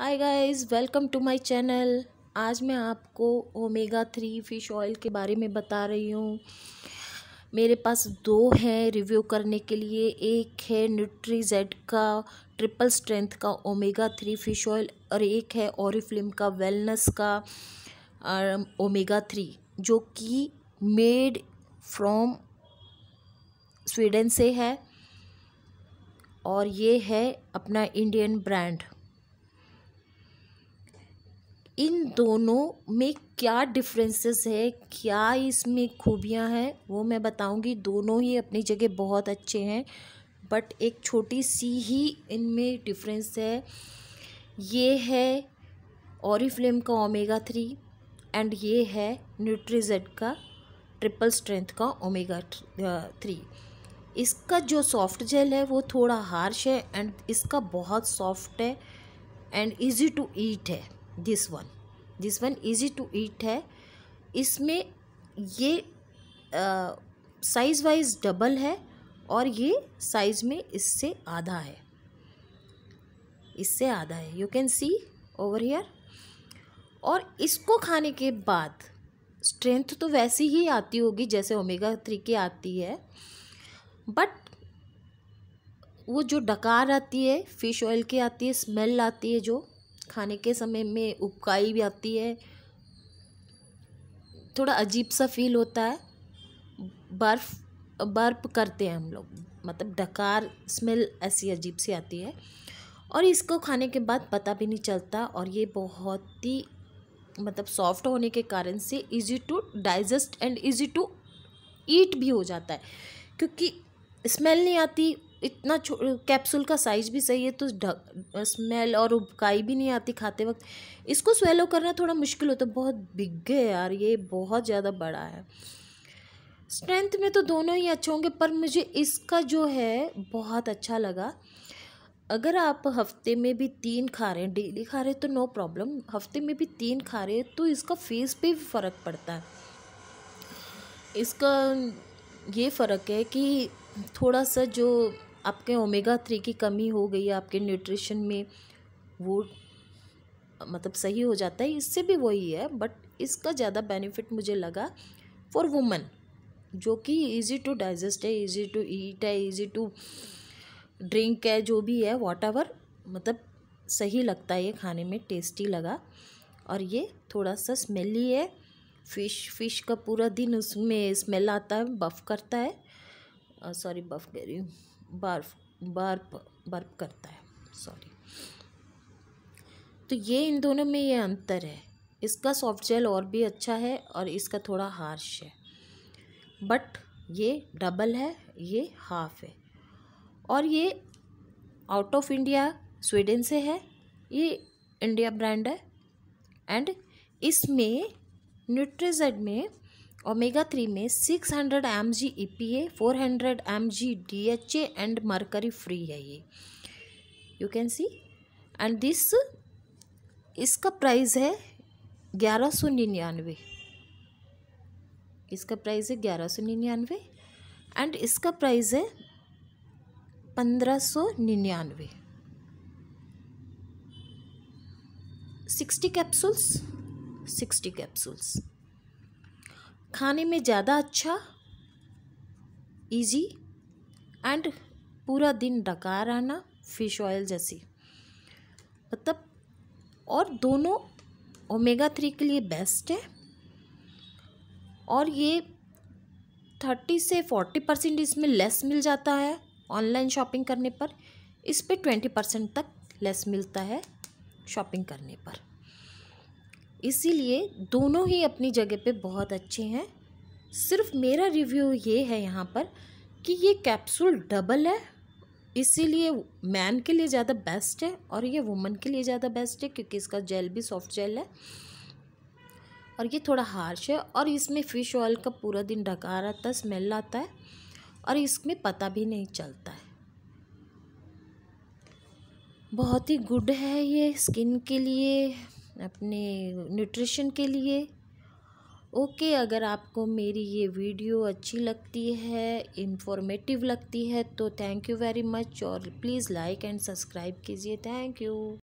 hi guys welcome to my channel आज मैं आपको ओमेगा थ्री फ़िश ऑयल के बारे में बता रही हूँ मेरे पास दो हैं रिव्यू करने के लिए एक है न्यूट्री जेड का ट्रिपल स्ट्रेंथ का ओमेगा थ्री फ़िश ऑयल और एक है ओरिफ्लिम का वेलनेस का ओमेगा um, थ्री जो कि मेड फ्रॉम स्वीडन से है और ये है अपना इंडियन ब्रांड इन दोनों में क्या डिफरेंसेस है क्या इसमें खूबियां हैं वो मैं बताऊंगी दोनों ही अपनी जगह बहुत अच्छे हैं बट एक छोटी सी ही इनमें डिफरेंस है ये है ओरिफ्लेम का ओमेगा थ्री एंड ये है न्यूट्रीजेड का ट्रिपल स्ट्रेंथ का ओमेगा थ्री इसका जो सॉफ्ट जेल है वो थोड़ा हार्श है एंड इसका बहुत सॉफ्ट है एंड इजी टू ईट है this one this one easy to eat है इसमें ये साइज़ वाइज डबल है और ये साइज़ में इससे आधा है इससे आधा है you can see over here और इसको खाने के बाद स्ट्रेंथ तो वैसी ही आती होगी जैसे ओमेगा थ्री की आती है बट वो जो डकार आती है फ़िश ऑयल की आती है स्मेल आती है जो खाने के समय में उबकाई भी आती है थोड़ा अजीब सा फील होता है बर्फ बर्फ करते हैं हम लोग मतलब डकार स्मेल ऐसी अजीब सी आती है और इसको खाने के बाद पता भी नहीं चलता और ये बहुत ही मतलब सॉफ्ट होने के कारण से easy to digest and easy to eat भी हो जाता है क्योंकि स्मेल नहीं आती इतना छो कैप्सूल का साइज़ भी सही है तो स्मेल और उबकाई भी नहीं आती खाते वक्त इसको स्वेलो करना थोड़ा मुश्किल होता है बहुत बिग है यार ये बहुत ज़्यादा बड़ा है स्ट्रेंथ में तो दोनों ही अच्छे होंगे पर मुझे इसका जो है बहुत अच्छा लगा अगर आप हफ्ते में भी तीन खा रहे हैं डेली खा रहे हैं तो नो प्रॉब्लम हफ्ते में भी तीन खा रहे हैं तो इसका फेस पे भी फ़र्क पड़ता है इसका ये फ़र्क है कि थोड़ा सा जो आपके ओमेगा थ्री की कमी हो गई आपके न्यूट्रिशन में वो मतलब सही हो जाता है इससे भी वही है बट इसका ज़्यादा बेनिफिट मुझे लगा फॉर वुमन जो कि इजी टू डाइजेस्ट है इजी टू ईट है इजी टू ड्रिंक है जो भी है वॉट मतलब सही लगता है ये खाने में टेस्टी लगा और ये थोड़ा सा स्मेली है फ़िश फ़िश का पूरा दिन उसमें स्मेल आता है बफ़ करता है सॉरी बफ़ कह रही हूँ बर्फ बर्फ बर्फ करता है सॉरी तो ये इन दोनों में ये अंतर है इसका सॉफ्ट जेल और भी अच्छा है और इसका थोड़ा हार्श है बट ये डबल है ये हाफ है और ये आउट ऑफ इंडिया स्वीडन से है ये इंडिया ब्रांड है एंड इसमें न्यूट्रीजेड में ओमेगा थ्री में six hundred M G E P A four hundred M G D H A and mercury free है ये you can see and this इसका प्राइस है ग्यारह सौ निन्यानवे इसका प्राइस है ग्यारह सौ निन्यानवे एंड इसका प्राइस है पंद्रह सौ निन्यानवे सिक्सटी कैप्सूल्स सिक्सटी कैप्सूल्स खाने में ज़्यादा अच्छा इजी एंड पूरा दिन डकार रहना फिश ऑयल जैसी मतलब और दोनों ओमेगा थ्री के लिए बेस्ट है और ये थर्टी से फोर्टी परसेंट इसमें लेस मिल जाता है ऑनलाइन शॉपिंग करने पर इस पर ट्वेंटी परसेंट तक लेस मिलता है शॉपिंग करने पर इसीलिए दोनों ही अपनी जगह पे बहुत अच्छे हैं सिर्फ मेरा रिव्यू ये है यहाँ पर कि ये कैप्सूल डबल है इसीलिए मैन के लिए ज़्यादा बेस्ट है और ये वुमन के लिए ज़्यादा बेस्ट है क्योंकि इसका जेल भी सॉफ्ट जेल है और ये थोड़ा हार्श है और इसमें फ़िश ऑयल का पूरा दिन डकार आता है स्मेल आता है और इसमें पता भी नहीं चलता है बहुत ही गुड है ये स्किन के लिए अपने न्यूट्रिशन के लिए ओके okay, अगर आपको मेरी ये वीडियो अच्छी लगती है इन्फॉर्मेटिव लगती है तो थैंक यू वेरी मच और प्लीज़ लाइक एंड सब्सक्राइब कीजिए थैंक यू